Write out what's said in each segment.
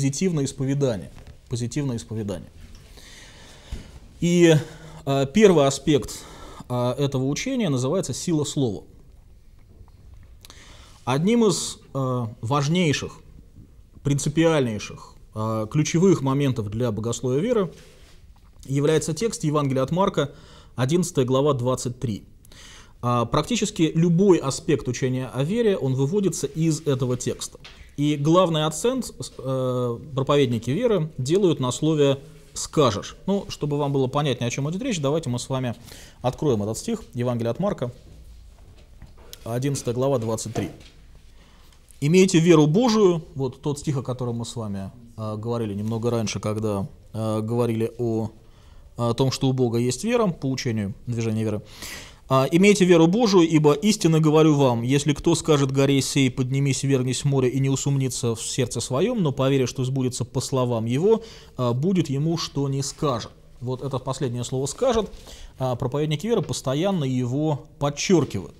позитивное исповедание. Позитивное исповедание. И э, первый аспект э, этого учения называется сила слова. Одним из э, важнейших, принципиальнейших, э, ключевых моментов для богословия веры является текст Евангелия от Марка, 11 глава 23. Практически любой аспект учения о вере, он выводится из этого текста. И главный акцент э, проповедники веры делают на слове «скажешь». Ну, чтобы вам было понятнее, о чем идет речь, давайте мы с вами откроем этот стих, Евангелия от Марка, 11 глава, 23. «Имейте веру Божию», вот тот стих, о котором мы с вами э, говорили немного раньше, когда э, говорили о, о том, что у Бога есть вера, по учению движения веры. «А, «Имейте веру Божию, ибо истинно говорю вам, если кто скажет горе сей, поднимись, вернись море и не усумнится в сердце своем, но поверя, что сбудется по словам его, а, будет ему, что не скажет». Вот это последнее слово «скажет», а, проповедники веры постоянно его подчеркивают.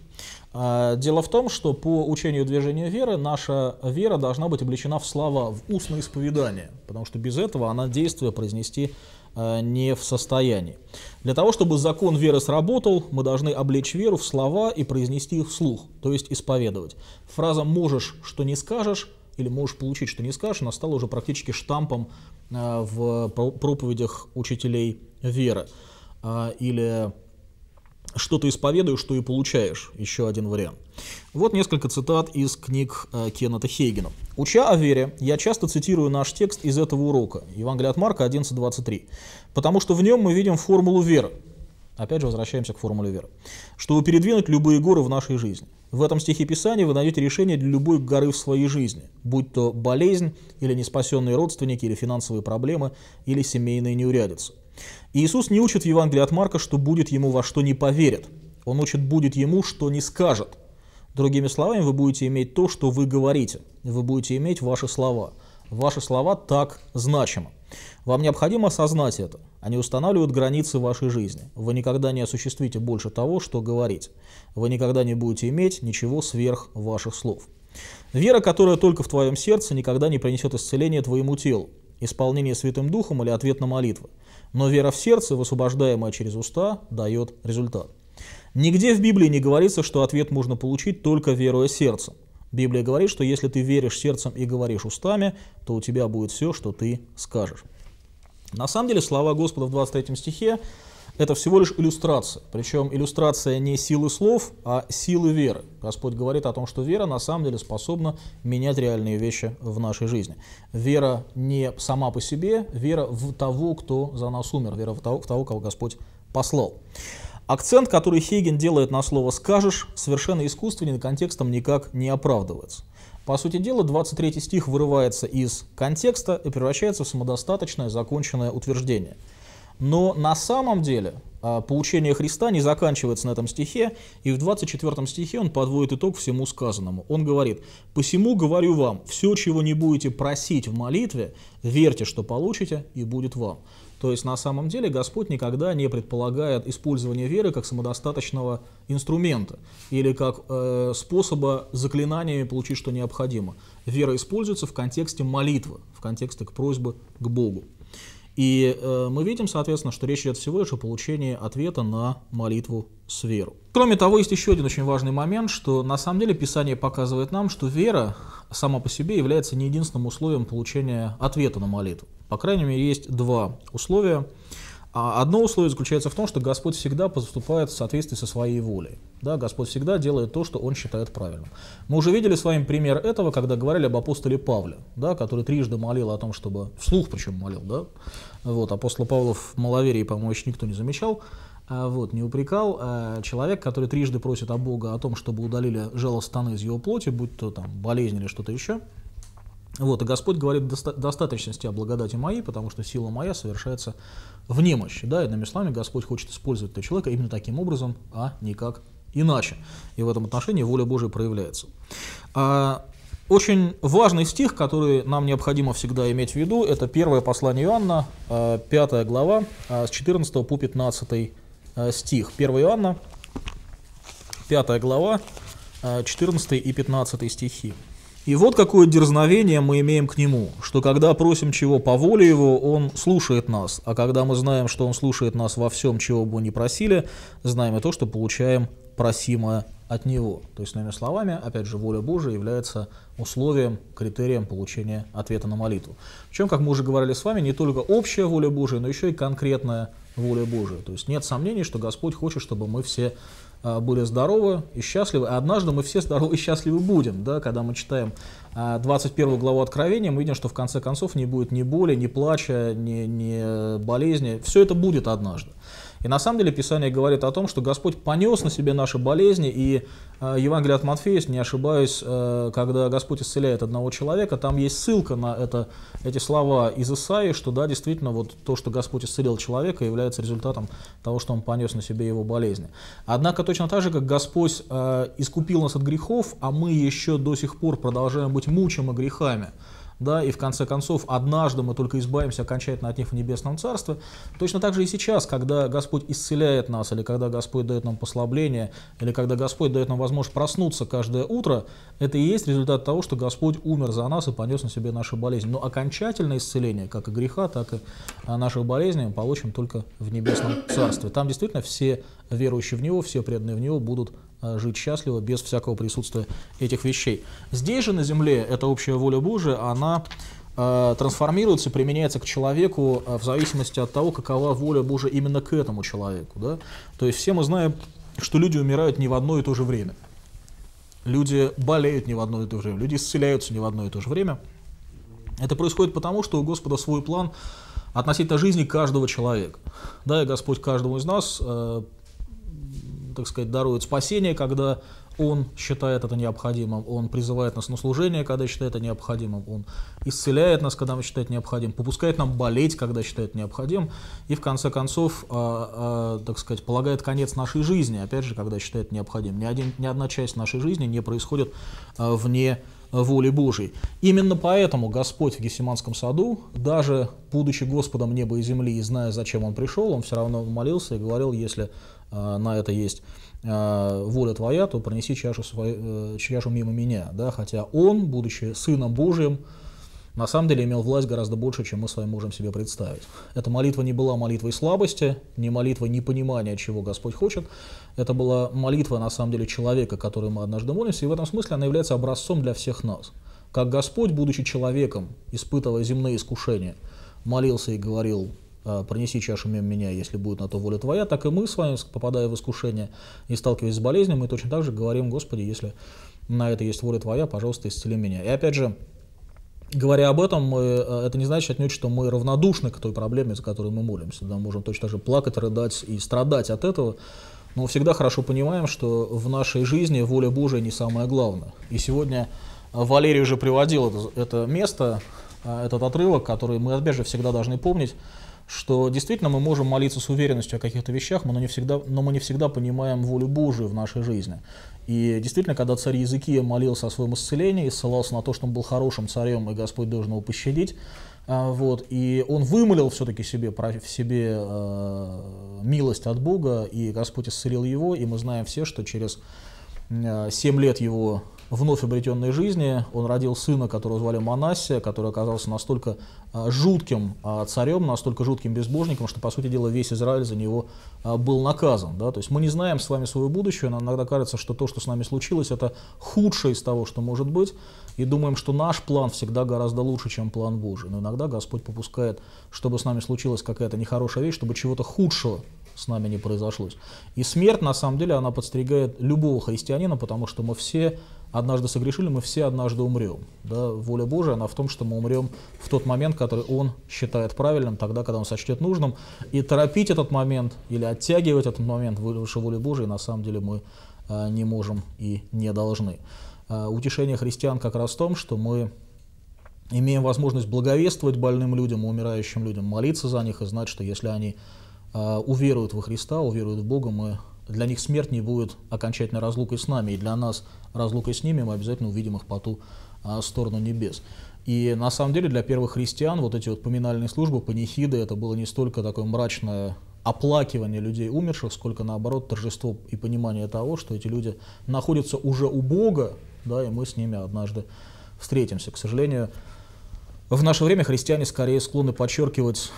Дело в том, что по учению движения веры наша вера должна быть облечена в слова, в устное исповедание, потому что без этого она действия произнести Э, не в состоянии. Для того, чтобы закон веры сработал, мы должны облечь веру в слова и произнести их вслух, то есть исповедовать. Фраза «можешь, что не скажешь» или «можешь получить, что не скажешь» она стала уже практически штампом э, в проповедях учителей веры э, или что-то исповедую, что и получаешь. Еще один вариант. Вот несколько цитат из книг э, Кеннета Хейгена. «Уча о вере, я часто цитирую наш текст из этого урока, Евангелие от Марка 11.23, потому что в нем мы видим формулу веры, Опять же, возвращаемся к формуле веры. Чтобы передвинуть любые горы в нашей жизни. В этом стихе Писания вы найдете решение для любой горы в своей жизни, будь то болезнь, или неспасенные родственники, или финансовые проблемы, или семейные неурядицы. Иисус не учит в Евангелии от Марка, что будет ему во что не поверит. Он учит будет ему, что не скажет. Другими словами, вы будете иметь то, что вы говорите. Вы будете иметь ваши слова. Ваши слова так значимы. Вам необходимо осознать это. Они устанавливают границы вашей жизни. Вы никогда не осуществите больше того, что говорите. Вы никогда не будете иметь ничего сверх ваших слов. Вера, которая только в твоем сердце, никогда не принесет исцеления твоему телу, исполнение Святым Духом или ответ на молитвы. Но вера в сердце, высвобождаемая через уста, дает результат. Нигде в Библии не говорится, что ответ можно получить только веруя сердцем. Библия говорит, что если ты веришь сердцем и говоришь устами, то у тебя будет все, что ты скажешь. На самом деле слова Господа в 23 стихе это всего лишь иллюстрация. Причем иллюстрация не силы слов, а силы веры. Господь говорит о том, что вера на самом деле способна менять реальные вещи в нашей жизни. Вера не сама по себе, вера в того, кто за нас умер, вера в того, в того кого Господь послал. Акцент, который Хейген делает на слово «скажешь», совершенно искусственен и контекстом никак не оправдывается. По сути дела, 23 стих вырывается из контекста и превращается в самодостаточное законченное утверждение. Но на самом деле а, поучение Христа не заканчивается на этом стихе, и в 24 стихе он подводит итог всему сказанному. Он говорит, «Посему говорю вам, все, чего не будете просить в молитве, верьте, что получите, и будет вам». То есть на самом деле Господь никогда не предполагает использование веры как самодостаточного инструмента или как э, способа заклинаниями получить что необходимо. Вера используется в контексте молитвы, в контексте к просьбы к Богу. И э, мы видим, соответственно, что речь идет всего лишь о получении ответа на молитву с веру. Кроме того, есть еще один очень важный момент, что на самом деле Писание показывает нам, что вера сама по себе является не единственным условием получения ответа на молитву. По крайней мере, есть два условия. А, одно условие заключается в том, что Господь всегда поступает в соответствии со своей волей. Да, Господь всегда делает то, что Он считает правильным. Мы уже видели с вами пример этого, когда говорили об апостоле Павле, да, который трижды молил о том, чтобы... Вслух причем молил, да? Вот, апостол Павлов в маловерии, по-моему, еще никто не замечал. А, вот, не упрекал. А, человек, который трижды просит о Бога о том, чтобы удалили жалость станы из его плоти, будь то там болезнь или что-то еще, вот, и Господь говорит доста- достаточности о благодати моей, потому что сила моя совершается в немощи. Да, иными словами, Господь хочет использовать этого человека именно таким образом, а никак иначе. И в этом отношении воля Божия проявляется. А, очень важный стих, который нам необходимо всегда иметь в виду, это первое послание Иоанна, 5 а, глава, а, с 14 по 15 а, стих. 1 Иоанна, 5 глава, 14 и 15 стихи. И вот какое дерзновение мы имеем к нему, что когда просим чего по воле его, он слушает нас, а когда мы знаем, что он слушает нас во всем, чего бы ни просили, знаем и то, что получаем просимое от него. То есть, иными словами, опять же, воля Божия является условием, критерием получения ответа на молитву. В чем, как мы уже говорили с вами, не только общая воля Божия, но еще и конкретная воля Божия. То есть нет сомнений, что Господь хочет, чтобы мы все Э, были здоровы и счастливы. А однажды мы все здоровы и счастливы будем. Да? Когда мы читаем 21 э, главу Откровения, мы видим, что в конце концов не будет ни боли, ни плача, ни, ни э, болезни. Все это будет однажды. И на самом деле Писание говорит о том, что Господь понес на себе наши болезни, и э, Евангелие от Матфея, если не ошибаюсь, э, когда Господь исцеляет одного человека, там есть ссылка на это, эти слова из Исаии, что да, действительно, вот то, что Господь исцелил человека, является результатом того, что Он понес на себе его болезни. Однако точно так же, как Господь э, искупил нас от грехов, а мы еще до сих пор продолжаем быть мучимы грехами – да, и в конце концов однажды мы только избавимся окончательно от них в небесном царстве. Точно так же и сейчас, когда Господь исцеляет нас, или когда Господь дает нам послабление, или когда Господь дает нам возможность проснуться каждое утро, это и есть результат того, что Господь умер за нас и понес на себе наши болезни. Но окончательное исцеление, как и греха, так и а, наших болезней, мы получим только в небесном царстве. Там действительно все верующие в Него, все преданные в Него будут Э, жить счастливо без всякого присутствия этих вещей. Здесь же на Земле эта общая воля Божия, она э, трансформируется, применяется к человеку э, в зависимости от того, какова воля Божия именно к этому человеку. Да? То есть все мы знаем, что люди умирают не в одно и то же время. Люди болеют не в одно и то же время, люди исцеляются не в одно и то же время. Это происходит потому, что у Господа свой план относительно жизни каждого человека. Да, и Господь каждому из нас э, так сказать, дарует спасение, когда он считает это необходимым, он призывает нас на служение, когда считает это необходимым, он исцеляет нас, когда мы считаем необходимым, попускает нам болеть, когда считает необходимым, и в конце концов, а, а, так сказать, полагает конец нашей жизни, опять же, когда считает необходимым. Ни, один, ни одна часть нашей жизни не происходит а, вне воли Божией. Именно поэтому Господь в Гесеманском саду, даже будучи Господом неба и земли и зная, зачем Он пришел, Он все равно молился и говорил, если а, на это есть а, воля твоя, то пронеси чашу, свою, э, чашу мимо меня. Да? Хотя Он, будучи Сыном Божьим, на самом деле имел власть гораздо больше, чем мы с вами можем себе представить. Эта молитва не была молитвой слабости, не молитвой непонимания, чего Господь хочет. Это была молитва, на самом деле, человека, который мы однажды молимся, и в этом смысле она является образцом для всех нас. Как Господь, будучи человеком, испытывая земные искушения, молился и говорил, «А, «Пронеси чашу мимо меня, если будет на то воля твоя», так и мы с вами, попадая в искушение и сталкиваясь с болезнью, мы точно так же говорим, «Господи, если на это есть воля твоя, пожалуйста, исцели меня». И опять же, Говоря об этом, мы, э, это не значит отнюдь, что мы равнодушны к той проблеме, за которую мы молимся. Да, можем точно так же плакать, рыдать и страдать от этого, но всегда хорошо понимаем, что в нашей жизни воля Божия не самое главное. И сегодня э, Валерий уже приводил это, это место, э, этот отрывок, который мы, опять же, всегда должны помнить что действительно мы можем молиться с уверенностью о каких-то вещах, но, не всегда, но мы не всегда понимаем волю Божию в нашей жизни. И действительно, когда царь Языкия молился о своем исцелении, и ссылался на то, что он был хорошим царем, и Господь должен его пощадить, а, вот, и он вымолил все-таки себе, в себе э, милость от Бога, и Господь исцелил его, и мы знаем все, что через 7 а, лет его вновь обретенной жизни. Он родил сына, которого звали Манасия, который оказался настолько а, жутким а, царем, настолько жутким безбожником, что, по сути дела, весь Израиль за него а, был наказан. Да? То есть мы не знаем с вами свое будущее, нам иногда кажется, что то, что с нами случилось, это худшее из того, что может быть, и думаем, что наш план всегда гораздо лучше, чем план Божий. Но иногда Господь попускает, чтобы с нами случилась какая-то нехорошая вещь, чтобы чего-то худшего с нами не произошлось. И смерть, на самом деле, она подстерегает любого христианина, потому что мы все однажды согрешили, мы все однажды умрем. Да? Воля Божия, она в том, что мы умрем в тот момент, который Он считает правильным, тогда, когда Он сочтет нужным. И торопить этот момент или оттягивать этот момент выше воли Божией на самом деле мы а, не можем и не должны. А, утешение христиан как раз в том, что мы имеем возможность благовествовать больным людям, умирающим людям, молиться за них и знать, что если они а, уверуют во Христа, уверуют в Бога, мы для них смерть не будет окончательной разлукой с нами, и для нас разлукой с ними мы обязательно увидим их по ту а, сторону небес. И на самом деле для первых христиан вот эти вот поминальные службы, панихиды, это было не столько такое мрачное оплакивание людей умерших, сколько наоборот торжество и понимание того, что эти люди находятся уже у Бога, да, и мы с ними однажды встретимся. К сожалению, в наше время христиане скорее склонны подчеркивать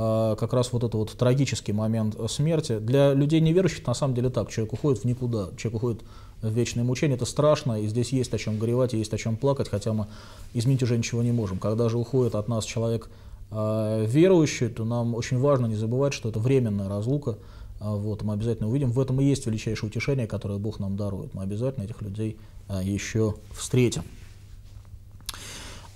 а, как раз вот этот вот трагический момент смерти. Для людей неверующих на самом деле так, человек уходит в никуда, человек уходит в вечное мучение, это страшно, и здесь есть о чем горевать, есть о чем плакать, хотя мы изменить уже ничего не можем. Когда же уходит от нас человек а, верующий, то нам очень важно не забывать, что это временная разлука, а, вот, мы обязательно увидим. В этом и есть величайшее утешение, которое Бог нам дарует. Мы обязательно этих людей еще встретим.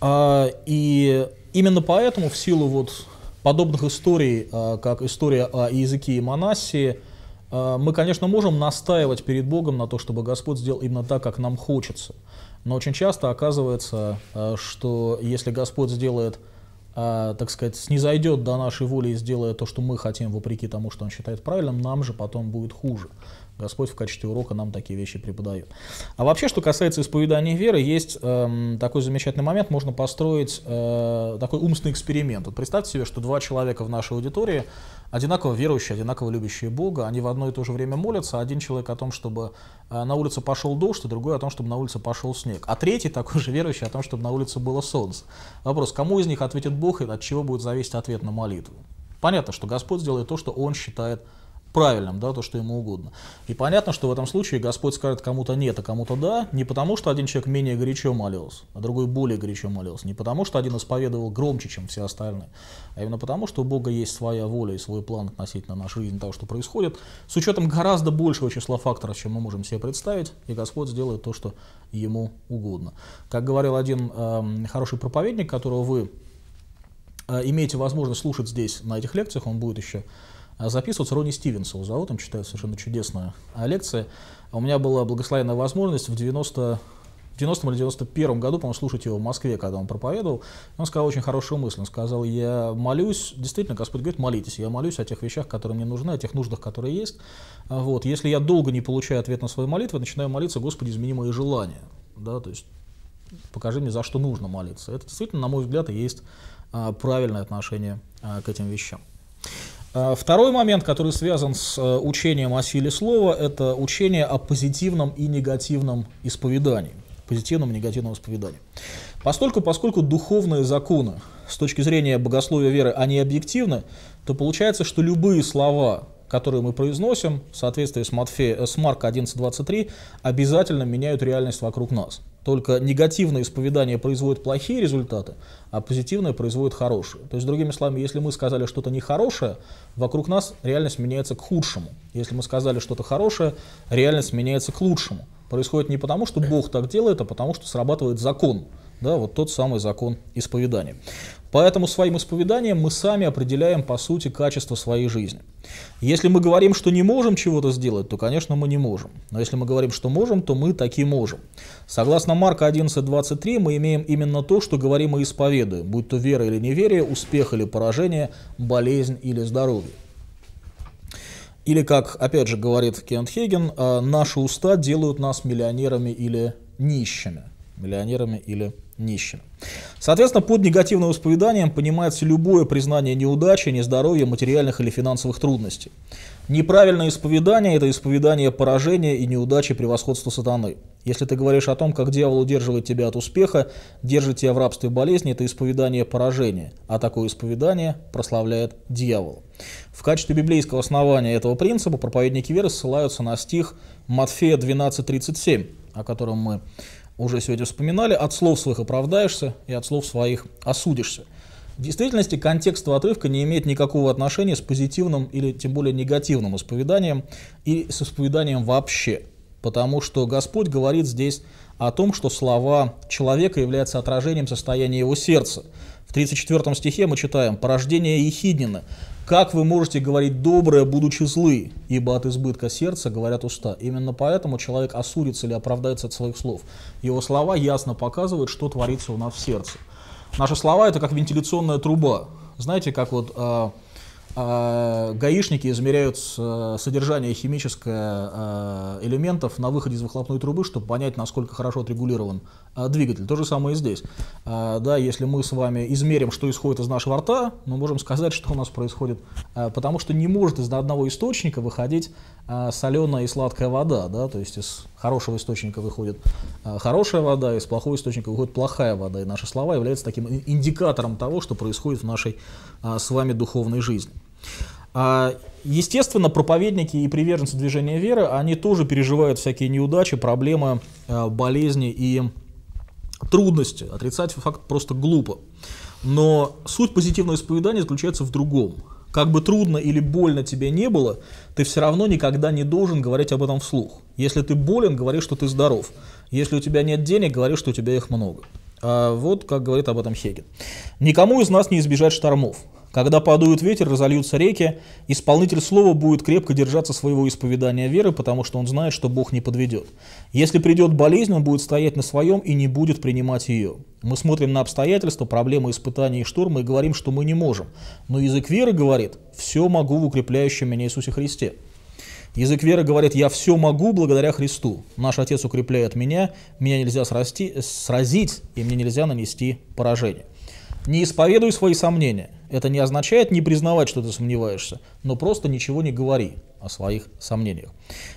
И именно поэтому, в силу вот подобных историй, э, как история о языке и Манассии, э, мы, конечно, можем настаивать перед Богом на то, чтобы Господь сделал именно так, как нам хочется. Но очень часто оказывается, э, что если Господь сделает э, так сказать, снизойдет до нашей воли и сделает то, что мы хотим, вопреки тому, что он считает правильным, нам же потом будет хуже. Господь в качестве урока нам такие вещи преподает. А вообще, что касается исповедания веры, есть э, такой замечательный момент, можно построить э, такой умственный эксперимент. Вот представьте себе, что два человека в нашей аудитории одинаково верующие, одинаково любящие Бога, они в одно и то же время молятся, один человек о том, чтобы э, на улице пошел дождь, а другой о том, чтобы на улице пошел снег, а третий такой же верующий о том, чтобы на улице было солнце. Вопрос, кому из них ответит Бог и от чего будет зависеть ответ на молитву. Понятно, что Господь сделает то, что Он считает правильным, да, то, что ему угодно. И понятно, что в этом случае Господь скажет кому-то нет, а кому-то да, не потому, что один человек менее горячо молился, а другой более горячо молился, не потому, что один исповедовал громче, чем все остальные, а именно потому, что у Бога есть своя воля и свой план относительно нашей жизни, того, что происходит, с учетом гораздо большего числа факторов, чем мы можем себе представить, и Господь сделает то, что ему угодно. Как говорил один э, хороший проповедник, которого вы а, имеете возможность слушать здесь, на этих лекциях, он будет еще а, записываться. Ронни его зовут, он читает совершенно чудесная лекция. А у меня была благословенная возможность в 90 в 90 или 91 году, по-моему, слушать его в Москве, когда он проповедовал, он сказал очень хорошую мысль. Он сказал, я молюсь, действительно, Господь говорит, молитесь, я молюсь о тех вещах, которые мне нужны, о тех нуждах, которые есть. Вот. Если я долго не получаю ответ на свои молитвы, начинаю молиться, Господи, измени мои желания. Да, то есть покажи мне, за что нужно молиться. Это действительно, на мой взгляд, и есть а, правильное отношение а, к этим вещам. А, второй момент, который связан с учением о силе слова, это учение о позитивном и негативном исповедании. Позитивном и негативном исповедании. Поскольку, поскольку духовные законы с точки зрения богословия веры, они объективны, то получается, что любые слова, которые мы произносим в соответствии с, Матфея, э, с Марка 11.23, обязательно меняют реальность вокруг нас. Только негативное исповедание производит плохие результаты, а позитивное производит хорошие. То есть, другими словами, если мы сказали что-то нехорошее, вокруг нас реальность меняется к худшему. Если мы сказали что-то хорошее, реальность меняется к лучшему. Происходит не потому, что Бог так делает, а потому, что срабатывает закон – да, вот тот самый закон исповедания. Поэтому своим исповеданием мы сами определяем, по сути, качество своей жизни. Если мы говорим, что не можем чего-то сделать, то, конечно, мы не можем. Но если мы говорим, что можем, то мы таки можем. Согласно Марка 11.23, мы имеем именно то, что говорим и исповедуем, будь то вера или неверие, успех или поражение, болезнь или здоровье. Или, как, опять же, говорит Кент Хейген, «Э, наши уста делают нас миллионерами или нищими. Миллионерами или нищим. Соответственно, под негативным исповеданием понимается любое признание неудачи, нездоровья, материальных или финансовых трудностей. Неправильное исповедание – это исповедание поражения и неудачи превосходства сатаны. Если ты говоришь о том, как дьявол удерживает тебя от успеха, держит тебя в рабстве болезни – это исповедание поражения, а такое исповедание прославляет дьявола. В качестве библейского основания этого принципа проповедники веры ссылаются на стих Матфея 12.37, о котором мы уже сегодня вспоминали, от слов своих оправдаешься и от слов своих осудишься. В действительности контекст отрывка не имеет никакого отношения с позитивным или тем более негативным исповеданием и с исповеданием вообще, потому что Господь говорит здесь о том, что слова человека являются отражением состояния его сердца – в 34 стихе мы читаем «Порождение Ехиднина. Как вы можете говорить доброе, будучи злы? Ибо от избытка сердца говорят уста». Именно поэтому человек осудится или оправдается от своих слов. Его слова ясно показывают, что творится у нас в сердце. Наши слова — это как вентиляционная труба. Знаете, как вот а, а, гаишники измеряют э, содержание химическое а, элементов на выходе из выхлопной трубы, чтобы понять, насколько хорошо отрегулирован а, двигатель. То же самое и здесь. А, да, если мы с вами измерим, что исходит из нашего рта, мы можем сказать, что у нас происходит, а, потому что не может из одного источника выходить соленая и сладкая вода. Да? То есть из хорошего источника выходит хорошая вода, из плохого источника выходит плохая вода. И наши слова являются таким индикатором того, что происходит в нашей с вами духовной жизни. Естественно, проповедники и приверженцы движения веры, они тоже переживают всякие неудачи, проблемы, болезни и трудности. Отрицать факт просто глупо. Но суть позитивного исповедания заключается в другом. Как бы трудно или больно тебе не было, ты все равно никогда не должен говорить об этом вслух. Если ты болен, говори, что ты здоров. Если у тебя нет денег, говори, что у тебя их много. А вот как говорит об этом Хегель. Никому из нас не избежать штормов. Когда подует ветер, разольются реки, исполнитель слова будет крепко держаться своего исповедания веры, потому что он знает, что Бог не подведет. Если придет болезнь, он будет стоять на своем и не будет принимать ее. Мы смотрим на обстоятельства, проблемы, испытания и штурмы и говорим, что мы не можем. Но язык веры говорит «все могу в укрепляющем меня Иисусе Христе». Язык веры говорит «я все могу благодаря Христу». Наш Отец укрепляет меня, меня нельзя срасти, сразить, и мне нельзя нанести поражение. Не исповедуй свои сомнения. Это не означает не признавать, что ты сомневаешься, но просто ничего не говори о своих сомнениях.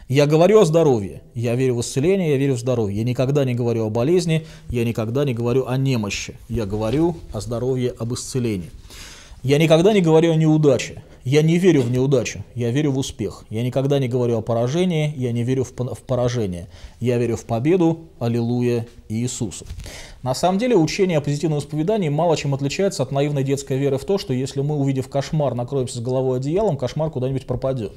Я говорю о здоровье, я верю в исцеление, я верю в здоровье. Я никогда не говорю о болезни, я никогда не говорю о немощи. Я говорю о здоровье, об исцелении. Я никогда не говорю о неудаче. Я не верю в неудачу, я верю в успех. Я никогда не говорю о поражении, я не верю в, поражение. Я верю в победу, аллилуйя Иисусу. На самом деле учение о позитивном исповедании мало чем отличается от наивной детской веры в то, что если мы, увидев кошмар, накроемся с головой одеялом, кошмар куда-нибудь пропадет.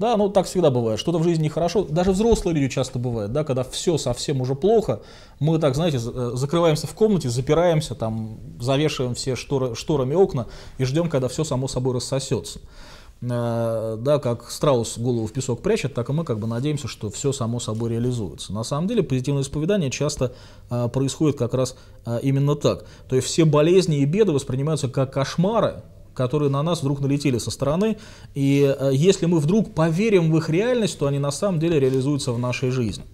Да, ну так всегда бывает. Что-то в жизни нехорошо. Даже взрослые люди часто бывают, да, когда все совсем уже плохо, мы так, знаете, э, закрываемся в комнате, запираемся, там, завешиваем все шторы, шторами окна и ждем, когда все само собой рассосется. Э, да, как страус голову в песок прячет, так и мы как бы надеемся, что все само собой реализуется. На самом деле позитивное исповедание часто э, происходит как раз именно так. То есть все болезни и беды воспринимаются как кошмары, которые на нас вдруг налетели со стороны. И э, если мы вдруг поверим в их реальность, то они на самом деле реализуются в нашей жизни.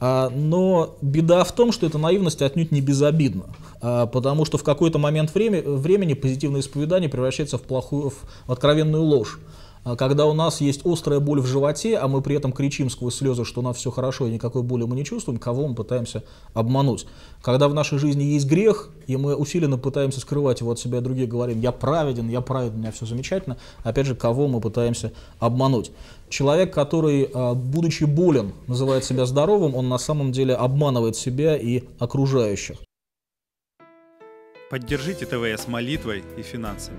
А, но беда в том, что эта наивность отнюдь не безобидна, а, потому что в какой-то момент времени позитивное исповедание превращается в, плохую, в откровенную ложь. А когда у нас есть острая боль в животе, а мы при этом кричим сквозь слезы, что у нас все хорошо и никакой боли мы не чувствуем, кого мы пытаемся обмануть? Когда в нашей жизни есть грех, и мы усиленно пытаемся скрывать его от себя, и другие говорим, я праведен, я праведен, у меня все замечательно, опять же, кого мы пытаемся обмануть? Человек, который, а, будучи болен, называет себя здоровым, он на самом деле обманывает себя и окружающих. Поддержите ТВС молитвой и финансами.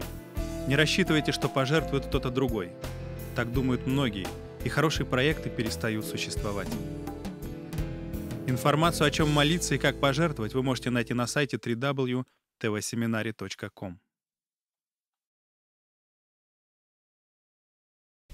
Не рассчитывайте, что пожертвует кто-то другой. Так думают многие, и хорошие проекты перестают существовать. Информацию, о чем молиться и как пожертвовать, вы можете найти на сайте www.tvseminary.com.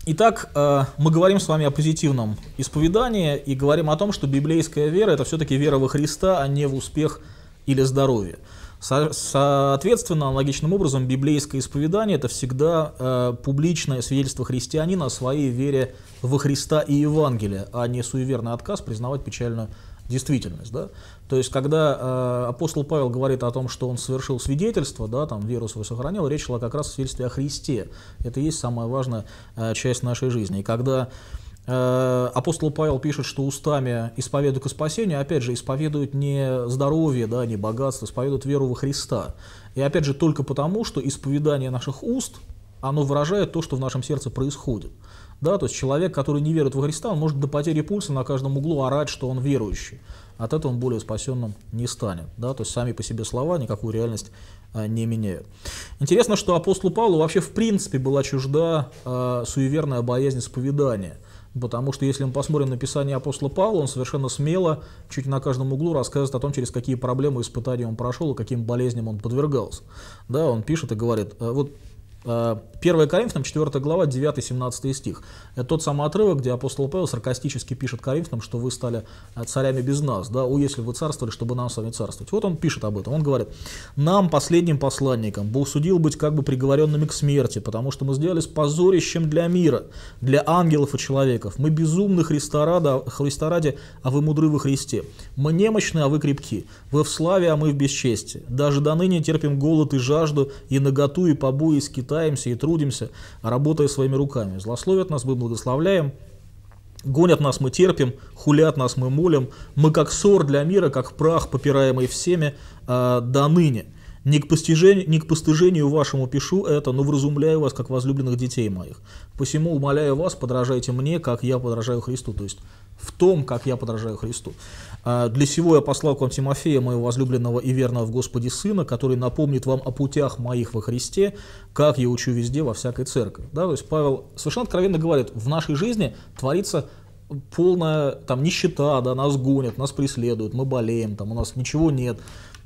Итак, э, мы говорим с вами о позитивном исповедании и говорим о том, что библейская вера – это все-таки вера во Христа, а не в успех или здоровье соответственно, аналогичным образом, библейское исповедание – это всегда э, публичное свидетельство христианина о своей вере во Христа и Евангелие, а не суеверный отказ признавать печальную действительность. Да? То есть, когда э, апостол Павел говорит о том, что он совершил свидетельство, да, там веру свою сохранил, речь шла как раз о свидетельстве о Христе. Это и есть самая важная э, часть нашей жизни. И когда Э, апостол Павел пишет, что устами исповедуют к спасению, а опять же, исповедуют не здоровье, да, не богатство, исповедуют веру во Христа. И опять же, только потому, что исповедание наших уст, оно выражает то, что в нашем сердце происходит. Да, то есть человек, который не верит в Христа, он может до потери пульса на каждом углу орать, что он верующий. От этого он более спасенным не станет. Да, то есть сами по себе слова никакую реальность а, не меняют. Интересно, что апостолу Павлу вообще в принципе была чужда а, суеверная боязнь исповедания – Потому что если мы посмотрим на писание апостола Павла, он совершенно смело, чуть на каждом углу рассказывает о том, через какие проблемы и испытания он прошел, и каким болезням он подвергался. Да, он пишет и говорит, «Э, вот 1 э, Коринфянам, 4 глава, 9-17 стих. Это тот самый отрывок, где апостол Павел саркастически пишет Коринфянам, что вы стали э, царями без нас, да, у если вы царствовали, чтобы нам с вами царствовать. Вот он пишет об этом, он говорит, нам, последним посланникам, Бог судил быть как бы приговоренными к смерти, потому что мы сделались позорищем для мира, для ангелов и человеков. Мы безумны Христа ради, Христа ради, а вы мудры во Христе. Мы немощны, а вы крепки. Вы в славе, а мы в бесчестии. Даже до ныне терпим голод и жажду, и наготу, и побои, и скит питаемся и трудимся, работая своими руками. Злословят нас, мы благословляем, гонят нас, мы терпим, хулят нас, мы молим. Мы как ссор для мира, как прах, попираемый всеми э, до ныне. Не к, постижению, не к постыжению вашему пишу это, но вразумляю вас, как возлюбленных детей моих. Посему умоляю вас, подражайте мне, как я подражаю Христу. То есть в том, как я подражаю Христу. А, для сего я послал к вам Тимофея, моего возлюбленного и верного в Господе Сына, который напомнит вам о путях моих во Христе, как я учу везде во всякой церкви. Да, то есть Павел совершенно откровенно говорит, в нашей жизни творится полная там нищета, да, нас гонят, нас преследуют, мы болеем, там у нас ничего нет,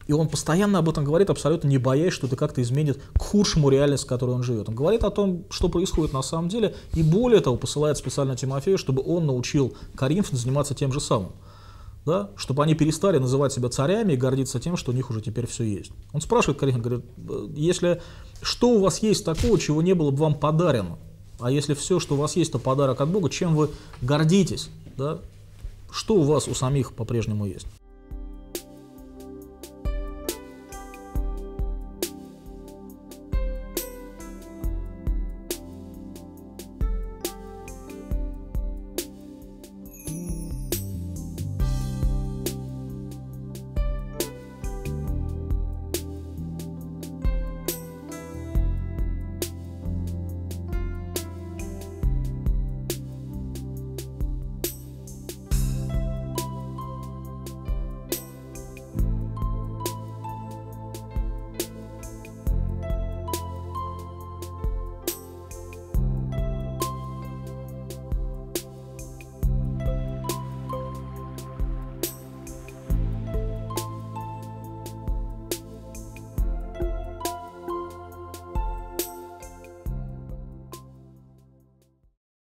и он постоянно об этом говорит, абсолютно не боясь, что это как-то изменит к худшему реальность, в которой он живет. Он говорит о том, что происходит на самом деле, и более того, посылает специально Тимофею, чтобы он научил Коринфян заниматься тем же самым. Да? Чтобы они перестали называть себя царями и гордиться тем, что у них уже теперь все есть. Он спрашивает Коринфян, говорит, «Э, если что у вас есть такого, чего не было бы вам подарено? А если все, что у вас есть, то подарок от Бога, чем вы гордитесь? Да? Что у вас у самих по-прежнему есть?